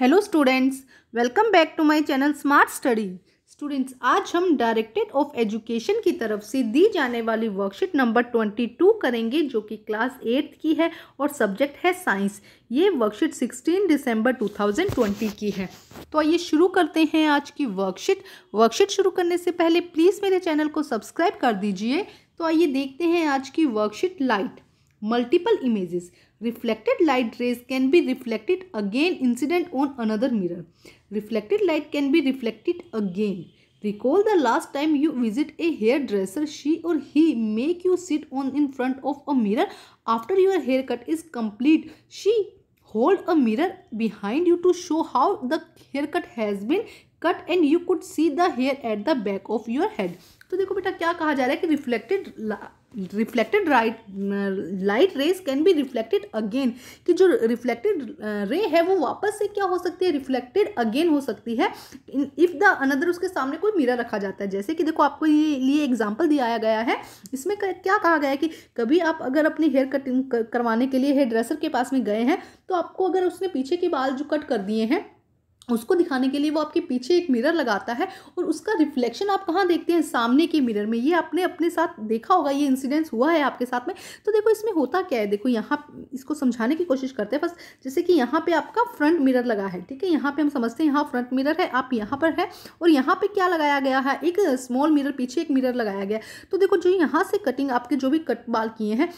Hello students welcome back to my channel smart study students आज हम directed of education की तरफ से दी जाने वाली वर्कशीट नंबर ट्वेंटी टू करेंगे जो कि क्लास एट्थ की है और सब्जेक्ट है साइंस ये worksheet sixteen December two thousand twenty की है तो आइए शुरू करते हैं आज की वर्कशीट वर्कशीट शुरू करने से पहले प्लीज़ मेरे चैनल को सब्सक्राइब कर दीजिए तो आइए देखते हैं आज की worksheet light multiple images Reflected light rays can be reflected again incident on another mirror. Reflected light can be reflected again. Recall the last time you visit a hairdresser, she or he make you sit on in front of a mirror after your haircut is complete. She hold a mirror behind you to show how the haircut has been cut and you could see the hair at the back of your head. तो देखो बेटा क्या कहा जा रहा है कि reflected reflected right light rays can be reflected again कि जो रिफ्लेक्टेड रे uh, है वो वापस से क्या हो सकती है रिफ्लेक्टेड अगेन हो सकती है इफ़ द अनदर उसके सामने कोई मिरर रखा जाता है जैसे कि देखो आपको ये लिए एग्जाम्पल दिया गया है इसमें क्या कहा गया है कि कभी आप अगर अपनी हेयर कटिंग करवाने के लिए हेयर ड्रेसर के पास में गए हैं तो आपको अगर उसने पीछे के बाल जो कट कर दिए हैं उसको दिखाने के लिए वो आपके पीछे एक मिरर लगाता है और उसका रिफ्लेक्शन आप कहाँ देखते हैं सामने के मिरर में ये आपने अपने साथ देखा होगा ये इंसिडेंस हुआ है आपके साथ में तो देखो इसमें होता क्या है देखो यहाँ इसको समझाने की कोशिश करते हैं बस जैसे कि यहाँ पे आपका फ्रंट मिरर लगा है ठीक है यहाँ पे हम समझते हैं यहाँ फ्रंट मिरर है आप यहाँ पर है और यहाँ पर क्या लगाया गया है एक स्मॉल मिरर पीछे एक मिरर लगाया गया तो देखो जो यहाँ से कटिंग आपके जो भी कट बाल किए हैं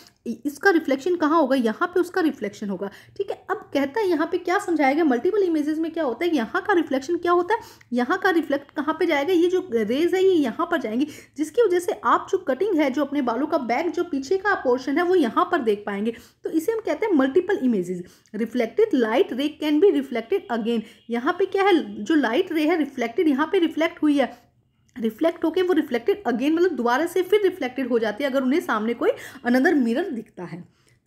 इसका रिफ्लेक्शन कहाँ होगा यहाँ पे उसका रिफ्लेक्शन होगा ठीक है अब कहता है यहाँ पे क्या समझाया गया मल्टीपल इमेजेस में क्या होता है यहाँ का रिफ्लेक्शन क्या होता है यहाँ का रिफ्लेक्ट कहाँ पे जाएगा ये जो रेज है ये यहाँ पर जाएंगी जिसकी वजह से आप जो कटिंग है जो अपने बालों का बैक जो पीछे का पोर्शन है वो यहाँ पर देख पाएंगे तो इसे हम कहते हैं multiple images reflected light ray can be reflected again यहाँ पर क्या है जो लाइट रे है रिफ्लेक्टेड यहाँ पर रिफ्लेक्ट हुई है रिफ्लेक्ट होके वो रिफ्लेक्टेड अगेन मतलब दोबारा से फिर रिफ्लेक्टेड हो जाती है अगर उन्हें सामने कोई अनदर मिरर दिखता है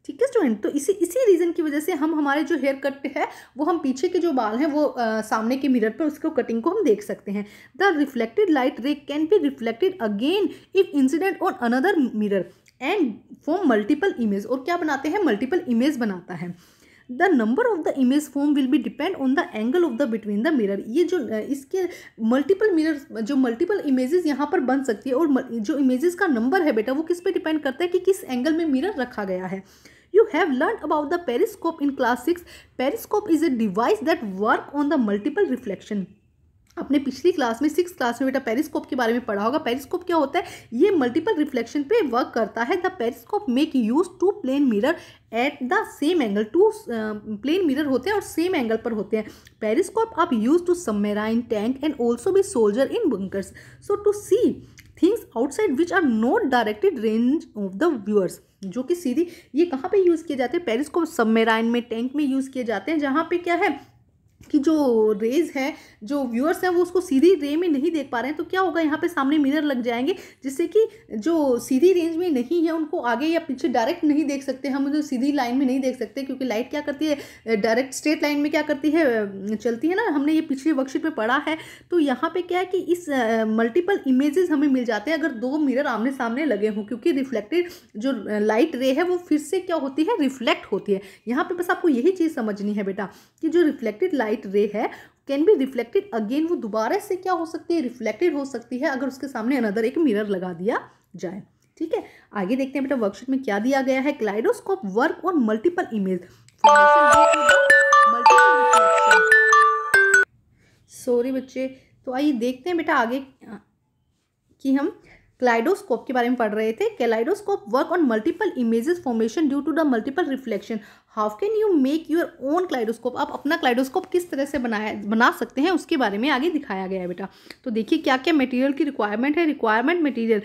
ठीक है स्टूडेंट तो इसी इसी रीज़न की वजह से हम हमारे जो हेयर कट है वो हम पीछे के जो बाल हैं वो आ, सामने के मिरर पर उसको कटिंग को हम देख सकते हैं the reflected light ray can be reflected again if incident on another mirror and form multiple image और क्या बनाते हैं मल्टीपल इमेज बनाता है the number of the image form will be depend on the angle of the between the mirror ये जो इसके multiple mirror जो मल्टीपल इमेजेस यहाँ पर बन सकती है और जो इमेजेस का नंबर है बेटा वो किस पे डिपेंड करता है कि किस एंगल में मिरर रखा गया है you have learn about the periscope in class six periscope is a device that work on the multiple reflection अपने पिछली क्लास में सिक्स क्लास में बेटा पेरिस्कोप के बारे में पढ़ा होगा पेरिस्कोप क्या होता है ये मल्टीपल रिफ्लेक्शन पे वर्क करता है the periscope make use two plane mirror at the same angle two plane mirror होते हैं और सेम एंगल पर होते हैं पेरिस्कोप आप use to submarine tank and also be soldier in bunkers so to see things outside which are not directed range of the viewers जो कि सीधी ये कहाँ पे यूज़ किए जाते हैं पेरिस को सबमेराइन में टैंक में यूज़ किए जाते हैं जहाँ पे क्या है कि जो रेज है जो व्यूअर्स हैं वो उसको सीधी रे में नहीं देख पा रहे हैं तो क्या होगा यहाँ पे सामने मिरर लग जाएंगे जिससे कि जो सीधी रेंज में नहीं है उनको आगे या पीछे डायरेक्ट नहीं देख सकते हम उन्हें सीधी लाइन में नहीं देख सकते क्योंकि लाइट क्या करती है डायरेक्ट स्ट्रेट लाइन में क्या करती है चलती है ना हमने ये पिछले वर्कशीट में पढ़ा है तो यहाँ पर क्या है कि इस मल्टीपल इमेजेस हमें मिल जाते हैं अगर दो मिरर आमने सामने लगे हों क्योंकि रिफ्लेक्टेड जो लाइट रे है वो फिर से क्या होती है रिफ्लेक्ट होती है यहाँ पर बस आपको यही चीज़ समझनी है बेटा कि जो रिफ्लेक्टेड लाइट लाइट रे है कैन बी रिफ्लेक्टेड अगेन वो दोबारा से क्या हो सकती है रिफ्लेक्टेड हो सकती है अगर उसके सामने अनदर एक मिरर लगा दिया जाए ठीक है आगे देखते हैं बेटा वर्कशीट में क्या दिया गया है kaleidoscope work on multiple image sorry बच्चे तो आइए देखते हैं बेटा आगे कि हम क्लाइडोस्कोप के बारे में पढ़ रहे थे kaleidoscope work on multiple images formation due to the multiple reflection how can you make your own kaleidoscope आप अपना क्लाइडोस्कोप किस तरह से बनाया बना सकते हैं उसके बारे में आगे दिखाया गया है बेटा तो देखिए क्या क्या मटेरियल की रिक्वायरमेंट है requirement material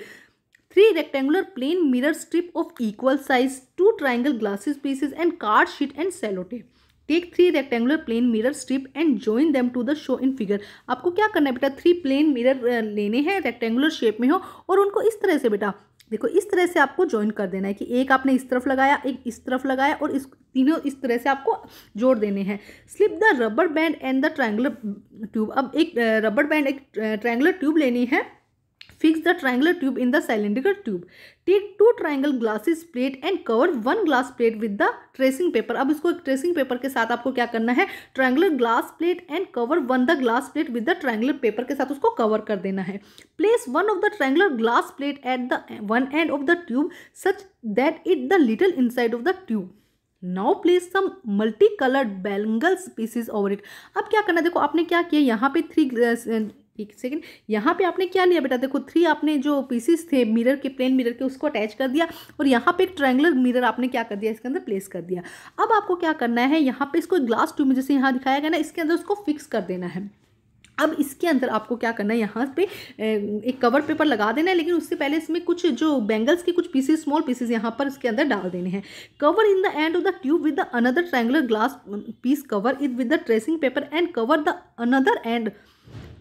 three rectangular plane mirror strip of equal size two triangle glasses pieces and card sheet and sellotape take three rectangular plane mirror strip and join them to the show in figure आपको क्या करना है बेटा three plane mirror लेने हैं rectangular shape में हो और उनको इस तरह से बेटा देखो इस तरह से आपको ज्वाइन कर देना है कि एक आपने इस तरफ लगाया एक इस तरफ लगाया और इस तीनों इस तरह से आपको जोड़ देने हैं slip the rubber band and the triangular tube अब एक रबर बैंड एक ट्रायंगुलर ट्यूब लेनी है fix the triangular tube in the cylindrical tube. Take two triangle glasses plate and cover one glass plate with the tracing paper अब इसको tracing paper के साथ आपको क्या करना है triangular glass plate and cover one the glass plate with the triangular paper के साथ उसको कवर कर देना है place one of the triangular glass plate at the one end of the tube such that it the little inside of the tube now place some multi coloured bangle species over it अब क्या करना देखो आपने क्या किया यहाँ पे three एक सेकेंड यहाँ पे आपने क्या लिया बेटा देखो थ्री आपने जो पीसेस थे मिरर के प्लेन मिरर के उसको अटैच कर दिया और यहाँ पे एक ट्रायंगुलर मिरर आपने क्या कर दिया इसके अंदर प्लेस कर दिया अब आपको क्या करना है यहाँ पे इसको ग्लास ट्यूब में जैसे यहाँ दिखाया गया ना इसके अंदर उसको फिक्स कर देना है अब इसके अंदर आपको क्या करना है यहाँ पे एक कवर पेपर लगा देना है लेकिन उससे पहले इसमें कुछ जो बैंगल्स के कुछ पीसेस स्मॉल पीसेस यहाँ पर इसके अंदर डाल देने हैं cover in the end of the tube with the another triangular glass piece cover it with the tracing paper and cover the another end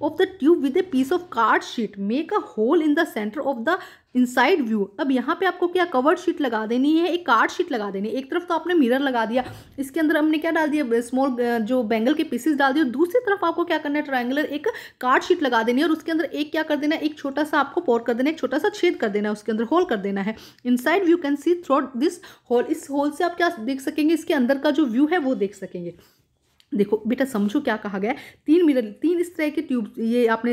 of the tube with a piece of card sheet make a hole in the centre of the inside view अब यहाँ पे आपको क्या covered sheet लगा देनी है एक card sheet लगा देनी है एक तरफ तो आपने मिरर लगा दिया इसके अंदर हमने क्या डाल दिया स्मॉल जो बैंगल के पीसेस डाल दिए दूसरी तरफ आपको क्या करना है ट्राइंगुलर एक कार्ड शीट लगा देनी है और उसके अंदर एक क्या कर देना है एक छोटा सा आपको पोर कर देना है एक छोटा सा छेद कर देना है उसके अंदर होल कर देना है inside view can see through this hole इस होल से आप क्या देख सकेंगे इसके अंदर का जो व्यू है वो देख सकेंगे देखो बेटा समझो क्या कहा गया है तीन मिरर तीन इस तरह के ट्यूब ये आपने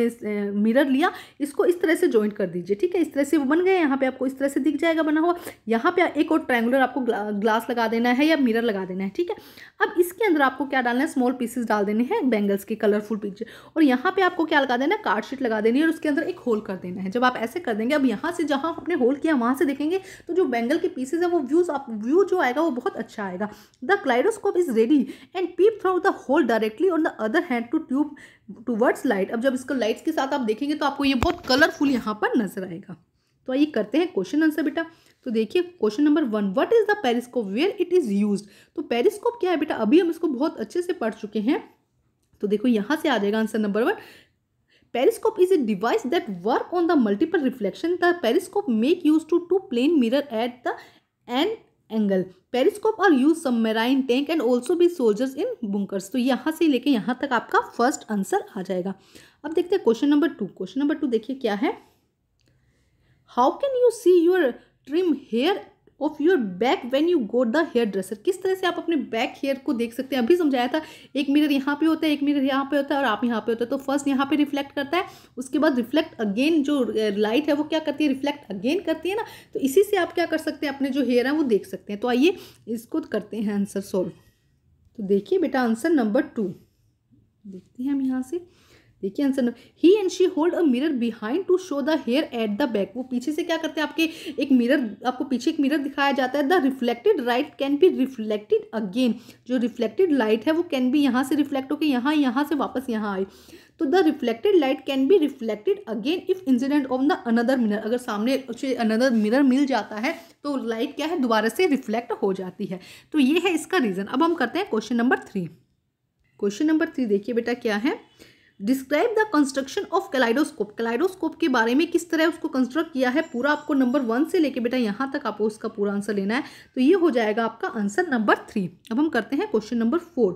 मिरर लिया इसको इस तरह से ज्वाइंट कर दीजिए ठीक है इस तरह से वो बन गए यहाँ पे आपको इस तरह से दिख जाएगा बना हुआ यहाँ पे एक और ट्रायंगुलर आपको ग्ला, ग्लास लगा देना है या मिरर लगा देना है ठीक है अब इसके अंदर आपको क्या डालना है स्मॉल पीसेस डाल देने हैं बैंगल्स के कलरफुल पीछे और यहाँ पर आपको क्या लगा देना है कार्डशीट लगा देनी है और उसके अंदर एक होल कर देना है जब आप ऐसे कर देंगे अब यहाँ से जहाँ आपने होल किया वहाँ से देखेंगे तो जो बैंगल के पीसेज है वो व्यूज़ आप व्यू जो आएगा वो बहुत अच्छा आएगा the kaleidoscope is ready and peep through the hole directly on the other hand to tube towards light अब जब इसको लाइट्स के साथ आप देखेंगे तो आपको ये बहुत कलरफुल यहाँ पर नजर आएगा तो आइए करते हैं क्वेश्चन आंसर बेटा तो देखिए question number one what is the periscope where it is use तो पेरिस्कोप क्या है बेटा अभी हम इसको बहुत अच्छे से पढ़ चुके हैं तो देखो यहां से आ जाएगा answer number one periscope is a device that work on the multiple reflection the periscope make use to two plane mirror at the end angle periscope are use submarine tank and also be soldiers in bunkers तो यहाँ से लेके यहाँ तक आपका first answer आ जाएगा अब देखते हैं question number two question number two देखिए क्या है how can you see your trim hair of your back when you go the hair dresser किस तरह से आप अपने बैक हेयर को देख सकते हैं अभी समझाया था एक मिरर यहाँ पे होता है एक मिरर यहाँ पे होता है और आप यहाँ पे होता है तो फर्स्ट यहाँ पे रिफ्लेक्ट करता है उसके बाद रिफ्लेक्ट अगेन जो लाइट है वो क्या करती है रिफ्लेक्ट अगेन करती है ना तो इसी से आप क्या कर सकते हैं अपने जो हेयर है वो देख सकते हैं तो आइए इसको करते हैं आंसर सोल्व तो देखिए बेटा आंसर नंबर टू देखते हैं हम यहाँ से देखिए आंसर नंबर ही and she hold a mirror behind to show the hair at the back वो पीछे से क्या करते हैं आपके एक मिरर आपको पीछे एक मिरर दिखाया जाता है the reflected right can be reflected again जो रिफ्लेक्टेड लाइट है वो कैन बी यहाँ से रिफ्लेक्ट होकर यहाँ यहाँ से वापस यहाँ आई तो the reflected light can be reflected again if incident of the another mirror अगर सामने अनदर मिरर मिल जाता है तो लाइट क्या है दोबारा से रिफ्लेक्ट हो जाती है तो ये है इसका रीज़न अब हम करते हैं question number three question number three देखिए बेटा क्या है describe the construction of kaleidoscope kaleidoscope के बारे में किस तरह उसको कंस्ट्रक्ट किया है पूरा आपको नंबर वन से लेके बेटा यहाँ तक आपको उसका पूरा आंसर लेना है तो ये हो जाएगा आपका आंसर नंबर थ्री अब हम करते हैं क्वेश्चन नंबर फोर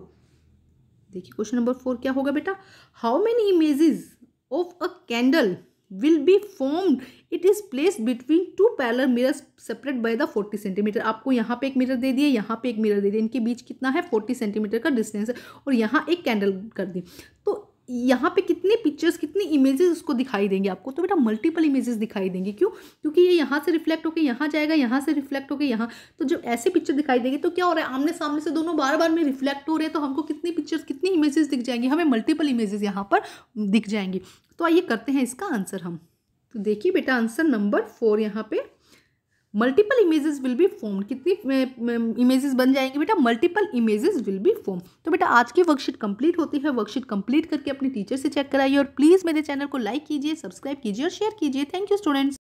देखिए क्वेश्चन नंबर फोर क्या होगा बेटा how many images of a candle will be formed it is place between two parallel mirrors separate by the forty centimetre आपको यहाँ पे एक मिरर दे दिए यहाँ पे एक मिरर दे दिए इनके बीच कितना है फोर्टी सेंटीमीटर का डिस्टेंस है और यहाँ एक कैंडल कर दी तो यहाँ पे कितने पिक्चर्स कितनी इमेजेस उसको दिखाई देंगे आपको तो बेटा मल्टीपल इमेजेस दिखाई देंगे क्यों क्योंकि ये यहाँ से रिफ्लेक्ट होकर यहाँ जाएगा यहाँ से रिफ्लेक्ट होकर यहाँ तो जब ऐसे पिक्चर दिखाई देंगे तो क्या हो रहा है आमने सामने से दोनों बार बार में रिफ्लेक्ट हो रहे हैं तो हमको कितनी पिक्चर्स कितनी इमेजेस दिख जाएंगी हमें मल्टीपल इमेजेस यहाँ पर दिख जाएंगी तो आइए करते हैं इसका आंसर हम तो देखिए बेटा आंसर नंबर फोर यहाँ पर multiple images will be form कितनी इमेजेस बन जाएंगे बेटा multiple images will be form तो बेटा आज की वर्कशीट कंप्लीट होती है वर्कशीट कंप्लीट करके अपने टीचर से चेक कराइए और प्लीज़ मेरे चैनल को लाइक कीजिए सब्सक्राइब कीजिए और शेयर कीजिए थैंक यू स्टूडेंट्स